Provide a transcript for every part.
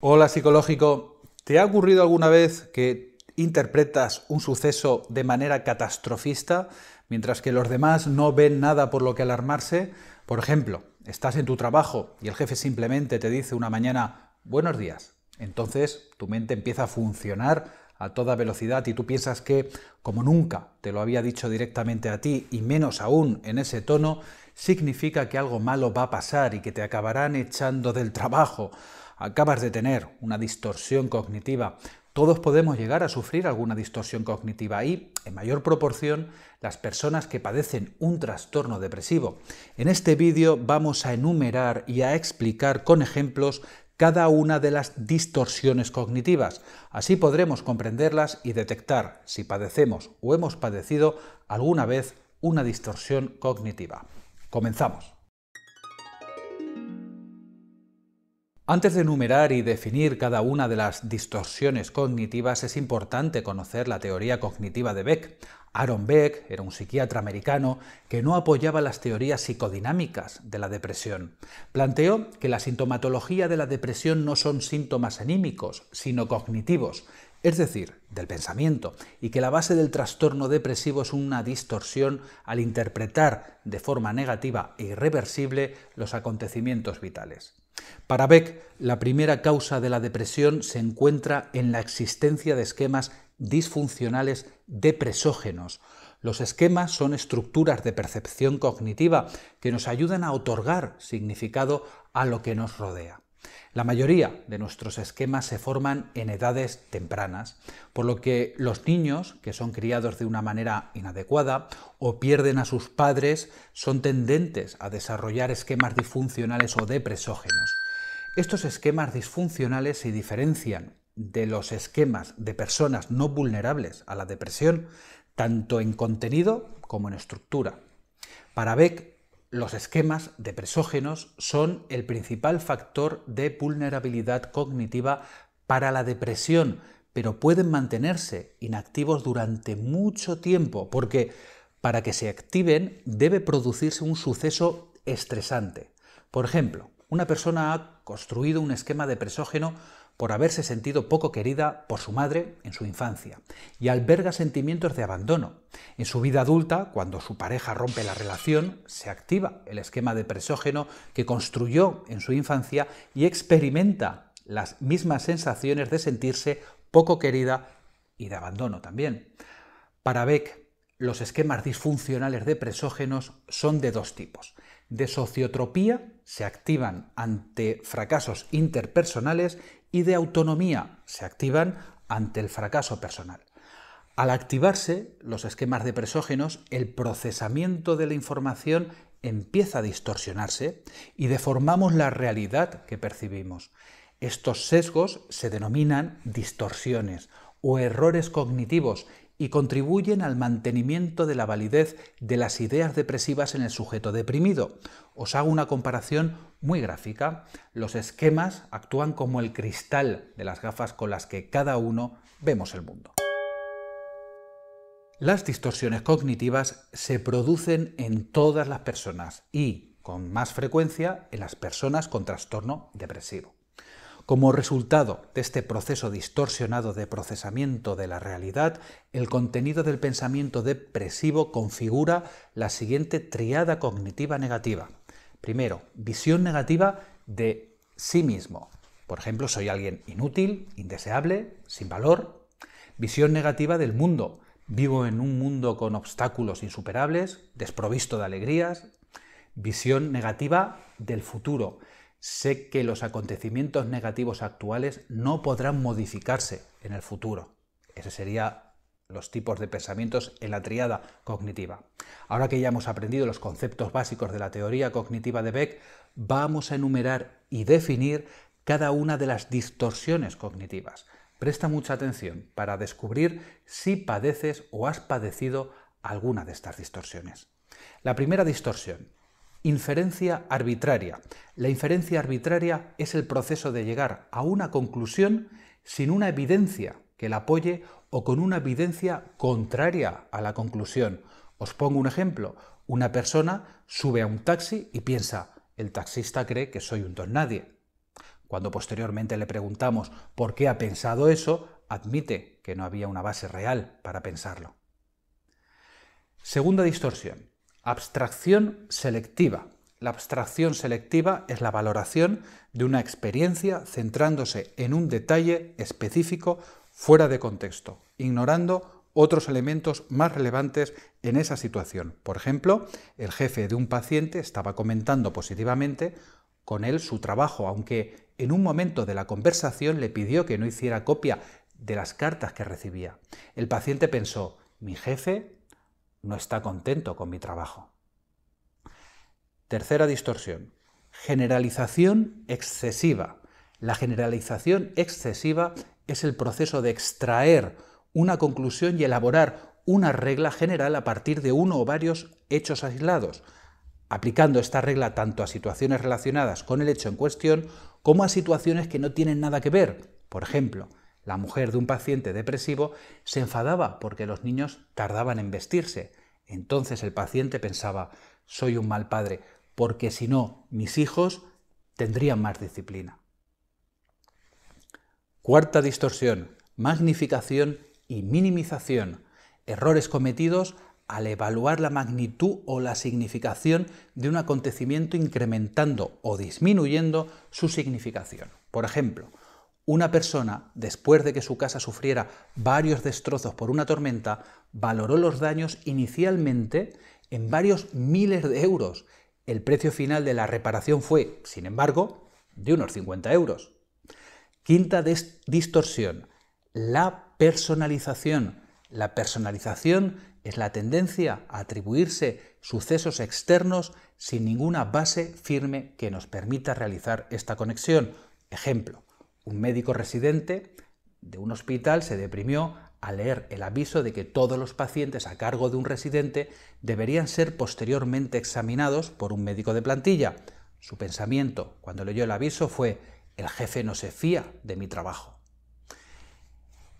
Hola psicológico, ¿te ha ocurrido alguna vez que interpretas un suceso de manera catastrofista mientras que los demás no ven nada por lo que alarmarse? Por ejemplo, estás en tu trabajo y el jefe simplemente te dice una mañana buenos días. Entonces tu mente empieza a funcionar a toda velocidad y tú piensas que, como nunca te lo había dicho directamente a ti y menos aún en ese tono, significa que algo malo va a pasar y que te acabarán echando del trabajo acabas de tener una distorsión cognitiva. Todos podemos llegar a sufrir alguna distorsión cognitiva y, en mayor proporción, las personas que padecen un trastorno depresivo. En este vídeo vamos a enumerar y a explicar con ejemplos cada una de las distorsiones cognitivas. Así podremos comprenderlas y detectar si padecemos o hemos padecido alguna vez una distorsión cognitiva. Comenzamos. Antes de enumerar y definir cada una de las distorsiones cognitivas, es importante conocer la teoría cognitiva de Beck. Aaron Beck era un psiquiatra americano que no apoyaba las teorías psicodinámicas de la depresión. Planteó que la sintomatología de la depresión no son síntomas anímicos, sino cognitivos, es decir, del pensamiento, y que la base del trastorno depresivo es una distorsión al interpretar de forma negativa e irreversible los acontecimientos vitales. Para Beck, la primera causa de la depresión se encuentra en la existencia de esquemas disfuncionales depresógenos. Los esquemas son estructuras de percepción cognitiva que nos ayudan a otorgar significado a lo que nos rodea. La mayoría de nuestros esquemas se forman en edades tempranas, por lo que los niños que son criados de una manera inadecuada o pierden a sus padres son tendentes a desarrollar esquemas disfuncionales o depresógenos. Estos esquemas disfuncionales se diferencian de los esquemas de personas no vulnerables a la depresión, tanto en contenido como en estructura. Para Beck, los esquemas depresógenos son el principal factor de vulnerabilidad cognitiva para la depresión, pero pueden mantenerse inactivos durante mucho tiempo, porque para que se activen debe producirse un suceso estresante. Por ejemplo, una persona ha construido un esquema depresógeno por haberse sentido poco querida por su madre en su infancia y alberga sentimientos de abandono. En su vida adulta, cuando su pareja rompe la relación, se activa el esquema de presógeno que construyó en su infancia y experimenta las mismas sensaciones de sentirse poco querida y de abandono también. Para Beck, los esquemas disfuncionales de presógenos son de dos tipos. De sociotropía, se activan ante fracasos interpersonales y de autonomía, se activan ante el fracaso personal. Al activarse los esquemas de presógenos, el procesamiento de la información empieza a distorsionarse y deformamos la realidad que percibimos. Estos sesgos se denominan distorsiones o errores cognitivos y contribuyen al mantenimiento de la validez de las ideas depresivas en el sujeto deprimido. Os hago una comparación muy gráfica. Los esquemas actúan como el cristal de las gafas con las que cada uno vemos el mundo. Las distorsiones cognitivas se producen en todas las personas y, con más frecuencia, en las personas con trastorno depresivo. Como resultado de este proceso distorsionado de procesamiento de la realidad, el contenido del pensamiento depresivo configura la siguiente triada cognitiva negativa. Primero, visión negativa de sí mismo. Por ejemplo, soy alguien inútil, indeseable, sin valor. Visión negativa del mundo. Vivo en un mundo con obstáculos insuperables, desprovisto de alegrías. Visión negativa del futuro sé que los acontecimientos negativos actuales no podrán modificarse en el futuro. Ese sería los tipos de pensamientos en la triada cognitiva. Ahora que ya hemos aprendido los conceptos básicos de la teoría cognitiva de Beck, vamos a enumerar y definir cada una de las distorsiones cognitivas. Presta mucha atención para descubrir si padeces o has padecido alguna de estas distorsiones. La primera distorsión Inferencia arbitraria. La inferencia arbitraria es el proceso de llegar a una conclusión sin una evidencia que la apoye o con una evidencia contraria a la conclusión. Os pongo un ejemplo. Una persona sube a un taxi y piensa, el taxista cree que soy un don nadie. Cuando posteriormente le preguntamos por qué ha pensado eso, admite que no había una base real para pensarlo. Segunda distorsión. Abstracción selectiva. La abstracción selectiva es la valoración de una experiencia centrándose en un detalle específico fuera de contexto, ignorando otros elementos más relevantes en esa situación. Por ejemplo, el jefe de un paciente estaba comentando positivamente con él su trabajo, aunque en un momento de la conversación le pidió que no hiciera copia de las cartas que recibía. El paciente pensó, mi jefe no está contento con mi trabajo. Tercera distorsión, generalización excesiva. La generalización excesiva es el proceso de extraer una conclusión y elaborar una regla general a partir de uno o varios hechos aislados, aplicando esta regla tanto a situaciones relacionadas con el hecho en cuestión como a situaciones que no tienen nada que ver. Por ejemplo, la mujer de un paciente depresivo se enfadaba porque los niños tardaban en vestirse. Entonces el paciente pensaba, soy un mal padre, porque si no, mis hijos tendrían más disciplina. Cuarta distorsión, magnificación y minimización. Errores cometidos al evaluar la magnitud o la significación de un acontecimiento incrementando o disminuyendo su significación. Por ejemplo, una persona, después de que su casa sufriera varios destrozos por una tormenta, valoró los daños inicialmente en varios miles de euros. El precio final de la reparación fue, sin embargo, de unos 50 euros. Quinta distorsión, la personalización. La personalización es la tendencia a atribuirse sucesos externos sin ninguna base firme que nos permita realizar esta conexión. Ejemplo, un médico residente de un hospital se deprimió al leer el aviso de que todos los pacientes a cargo de un residente deberían ser posteriormente examinados por un médico de plantilla. Su pensamiento cuando leyó el aviso fue, el jefe no se fía de mi trabajo.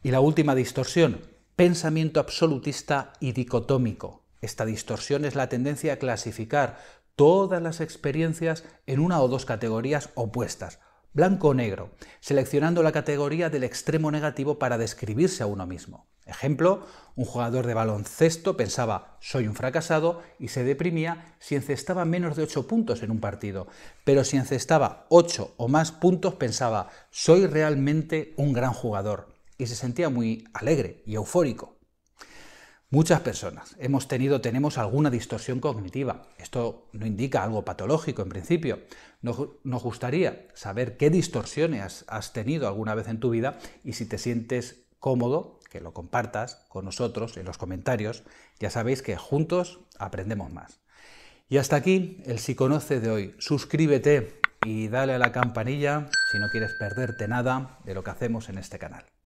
Y la última distorsión, pensamiento absolutista y dicotómico. Esta distorsión es la tendencia a clasificar todas las experiencias en una o dos categorías opuestas, blanco o negro, seleccionando la categoría del extremo negativo para describirse a uno mismo. Ejemplo, un jugador de baloncesto pensaba soy un fracasado y se deprimía si encestaba menos de 8 puntos en un partido, pero si encestaba 8 o más puntos pensaba soy realmente un gran jugador y se sentía muy alegre y eufórico. Muchas personas hemos tenido, tenemos alguna distorsión cognitiva. Esto no indica algo patológico en principio. Nos, gustaría saber qué distorsiones has tenido alguna vez en tu vida y si te sientes cómodo, que lo compartas con nosotros en los comentarios. Ya sabéis que juntos aprendemos más. Y hasta aquí el Si conoce de hoy. Suscríbete y dale a la campanilla si no quieres perderte nada de lo que hacemos en este canal.